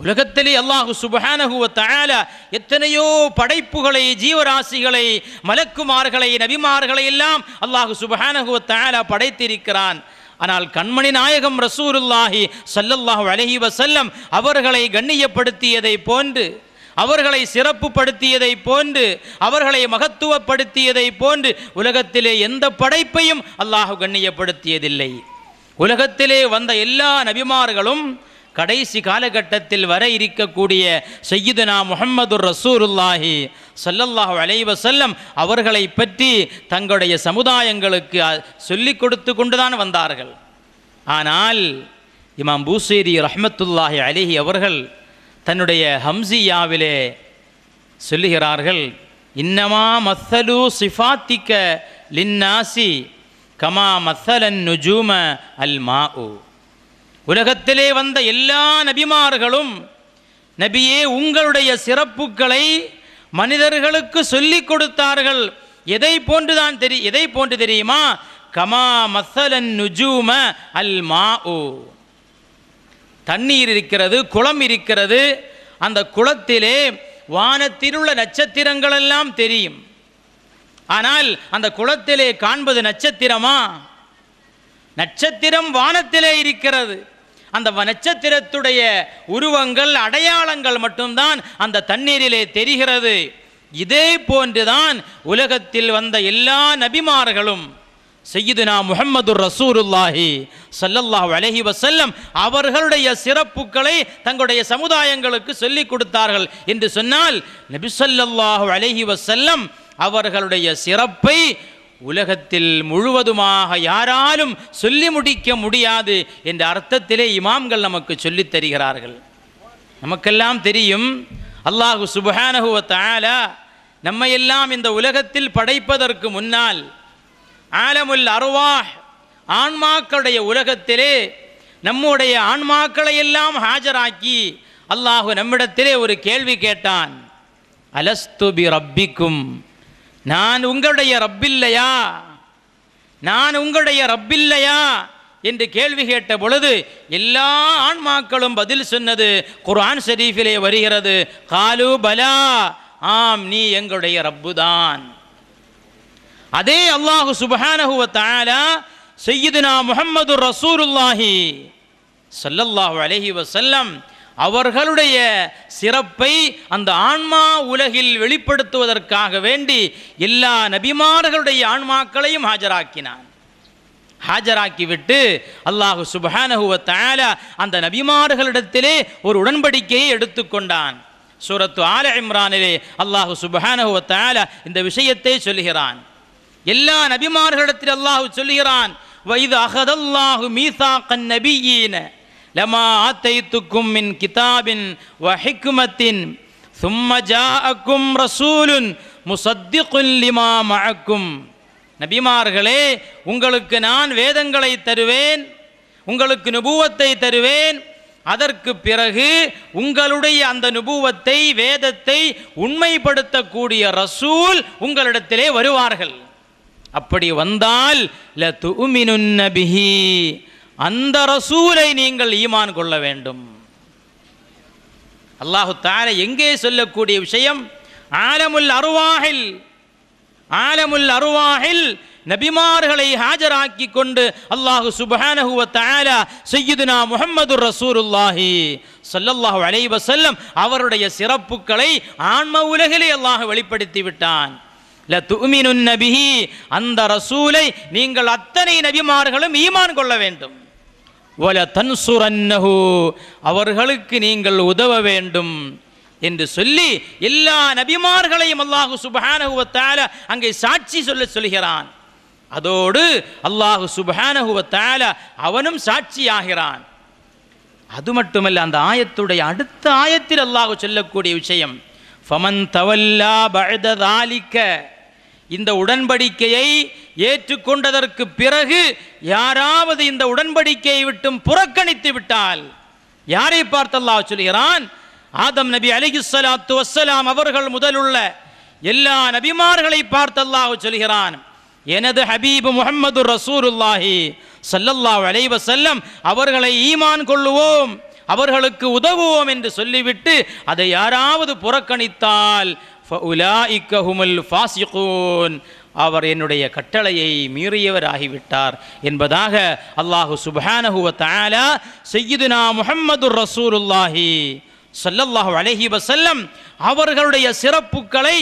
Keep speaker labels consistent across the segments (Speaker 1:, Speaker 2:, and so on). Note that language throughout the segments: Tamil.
Speaker 1: உலகத்திலே அல்லாஹு சுபஹானஹுவ தயால எத்தனையோ படைப்புகளை ஜீவராசிகளை மலக்குமார்களை நபிமார்களை எல்லாம் அல்லாஹு சுபஹானஹுவ தயால படைத்திருக்கிறான் ஆனால் கண்மணி நாயகம் ரசூருல்லாஹி சல்லல்லாஹு அலஹி வசல்லம் அவர்களை கண்ணியப்படுத்தியதை போன்று அவர்களை சிறப்புப்படுத்தியதை போன்று அவர்களை மகத்துவப்படுத்தியதை போன்று உலகத்திலே எந்த படைப்பையும் அல்லாஹு கண்ணியப்படுத்தியதில்லை உலகத்திலே வந்த எல்லா நபிமார்களும் கடைசி காலகட்டத்தில் வர இருக்கக்கூடிய செய்யுதுனா முகமது ரசூருல்லாஹி சல்லல்லாஹு அலைவசல்லம் அவர்களை பற்றி தங்களுடைய சமுதாயங்களுக்கு சொல்லிக் கொடுத்து கொண்டுதான் வந்தார்கள் ஆனால் இமாம் பூசேரி ரஹமத்துல்லாஹி அலிஹி அவர்கள் தன்னுடைய ஹம்சியாவிலே சொல்லுகிறார்கள் இன்னமா மசலு சிஃபாத்திக்க லின்னாசி கமா மசலன் நுஜூம அல் மா உலகத்திலே வந்த எல்லா நபிமார்களும் நபியே உங்களுடைய சிறப்புகளை மனிதர்களுக்கு சொல்லிக் கொடுத்தார்கள் எதை போன்றுதான் தெரி எதை போன்று தெரியுமா கமா மசலன் நுஜூம அல் மா ஓ தண்ணீர் இருக்கிறது குளம் இருக்கிறது அந்த குளத்திலே வானத்திலுள்ள நட்சத்திரங்களெல்லாம் தெரியும் ஆனால் அந்த குளத்திலே காண்பது நட்சத்திரமா நட்சத்திரம் வானத்திலே இருக்கிறது அந்த நட்சத்திரத்துடைய உருவங்கள் அடையாளங்கள் மட்டும்தான் அந்த தண்ணீரிலே தெரிகிறது இதே போன்றுதான் உலகத்தில் வந்த எல்லா நபிமார்களும் செய்யுதுனா முகமது ரசூருல்லாஹி சல்லல்லாஹ் அலஹி வசல்லம் அவர்களுடைய சிறப்புகளை தங்களுடைய சமுதாயங்களுக்கு சொல்லிக் கொடுத்தார்கள் என்று சொன்னால் சொல்லல்லாஹு அலஹி வசல்லம் அவர்களுடைய சிறப்பை உலகத்தில் முழுவதுமாக யாராலும் சொல்லி முடிக்க முடியாது என்ற அர்த்தத்திலே இமாம்கள் நமக்கு சொல்லித் தருகிறார்கள் நமக்கெல்லாம் தெரியும் அல்லாஹு சுபஹானஹுவ தாலா நம்மையெல்லாம் இந்த உலகத்தில் படைப்பதற்கு முன்னால் ஆலமுல் அருவாஹ் ஆன்மாக்களுடைய உலகத்திலே நம்முடைய ஆன்மாக்களை எல்லாம் ஹாஜராக்கி அல்லாஹு நம்மிடத்திலே ஒரு கேள்வி கேட்டான் அலஸ்துபி ரப்பிக்கும் நான் உங்களுடைய ரப்பில்லையா நான் உங்களுடைய ரப்பில்லையா என்று கேள்வி கேட்ட பொழுது எல்லா ஆன்மாக்களும் பதில் சொன்னது குரான் ஷரீஃபிலே வருகிறது காலு பலா ஆம் நீ எங்களுடைய ரப்புதான் அதே அல்லாஹு சுபஹானஹுவ தாலா செய்யுதுனா முகம்மது ரசூருல்லாஹி சல்லல்லாஹு அலஹி வசல்லம் அவர்களுடைய சிறப்பை அந்த ஆன்மா உலகில் வெளிப்படுத்துவதற்காக வேண்டி எல்லா நபிமார்களுடைய ஆன்மாக்களையும் ஹாஜராக்கினான் ஹாஜராக்கிவிட்டு அல்லாஹு சுபஹானஹுவத்தால அந்த நபிமார்களிடத்திலே ஒரு உடன்படிக்கையை எடுத்துக்கொண்டான் சூரத்து ஆல இம்ரானிலே அல்லாஹு சுபஹானஹுவத்தால இந்த விஷயத்தை சொல்கிறான் எல்லா நபிமார்களிடத்தில் அல்லாஹு சொல்கிறான் வைது அகதல்லாஹு மீசா கன் நபியீன லமா ஆத்தைத்துக்கும் மின் கிதாபின் வஹிக்குமத்தின் ஹிக்மத்தின் சும்ம ஜாஅக்கும் ரசூலுன் முசத்திகுன் லிமா நபிமார்களே உங்களுக்கு நான் வேதங்களை தருவேன் உங்களுக்கு நுபுவத்தை தருவேன் அதற்கு பிறகு உங்களுடைய அந்த நுபுவத்தை வேதத்தை உண்மைப்படுத்தக்கூடிய ரசூல் உங்களிடத்திலே வருவார்கள் அப்படி வந்தால் ல துமினுன்னபிஹி அந்த ரசூலை நீங்கள் ஈமான் கொள்ள வேண்டும் அல்லாஹு தார எங்கே சொல்லக்கூடிய விஷயம் ஆலமுல் அருவாகில் ஆலமுல் அருவாகில் நபிமார்களை ஹாஜராக்கி கொண்டு அல்லாஹு சுபஹானஹுவ தஆலா சையதுனா முஹம்மது ரசூலுல்லாஹி சல்லல்லாஹு அலைஹி வஸல்லம் அவருடைய சிறப்புகளை ஆன்ம உலகிலே அல்லாஹு வெளிப்படுத்தி விட்டான் லதுமினுன் நபிஹி அந்த ரசூலை நீங்கள் அத்தனை நபிமார்களும் ஈமான் கொள்ள வேண்டும் வல தன்சுரன்னஹு அவர்களுக்கு நீங்கள் உதவ வேண்டும் என்று சொல்லி எல்லா நபிமார்களையும் அல்லாஹு சுபஹானகுவத்தால அங்கே சாட்சி சொல்ல சொல்கிறான் அதோடு அல்லாஹு சுபஹானகுவத்தால அவனும் சாட்சியாகிறான் அது மட்டுமல்ல அந்த ஆயத்துடைய அடுத்த ஆயத்தில் அல்லாஹு சொல்லக்கூடிய விஷயம் ஃபமன் தவல்லா பழுதாலிக்க இந்த உடன்படிக்கையை ஏற்றுக்கொண்டதற்கு பிறகு யாராவது இந்த உடன்படிக்கையை விட்டும் புறக்கணித்து விட்டால் யாரை பார்த்தல்லா சொல்கிறான் ஆதம் நபி அலிகுசலாத்து வசலாம் அவர்கள் முதலுள்ள எல்லா நபிமார்களை பார்த்தல்லாஹ் சொல்கிறான் எனது ஹபீபு முகமது ரசூருல்லாஹி அலைவ அலைவசல்லம் அவர்களை ஈமான் கொள்ளுவோம் அவர்களுக்கு உதவுவோம் என்று சொல்லிவிட்டு அதை யாராவது புறக்கணித்தால் அவர் என்னுடைய கட்டளையை மீறியவராகிவிட்டார் என்பதாக அல்லாஹு சுபஹானஹுவ தாலா செய்யுதுனா முஹம்மது ரசூலுல்லாஹி சல்லல்லாஹு அலஹி வசல்லம் அவர்களுடைய சிறப்புகளை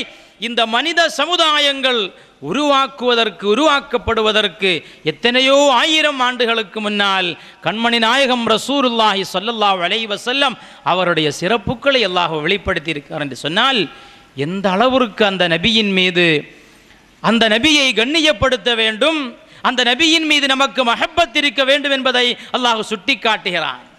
Speaker 1: இந்த மனித சமுதாயங்கள் உருவாக்குவதற்கு உருவாக்கப்படுவதற்கு எத்தனையோ ஆயிரம் ஆண்டுகளுக்கு முன்னால் கண்மணி நாயகம் ரசூருல்லாஹி சொல்லல்லா வளை வசல்லம் அவருடைய சிறப்புகளை எல்லாக வெளிப்படுத்தியிருக்கார் என்று சொன்னால் எந்த அளவிற்கு அந்த நபியின் மீது அந்த நபியை கண்ணியப்படுத்த வேண்டும் அந்த நபியின் மீது நமக்கு மஹப்பத் இருக்க வேண்டும் என்பதை அல்லாஹ் சுட்டி காட்டுகிறான்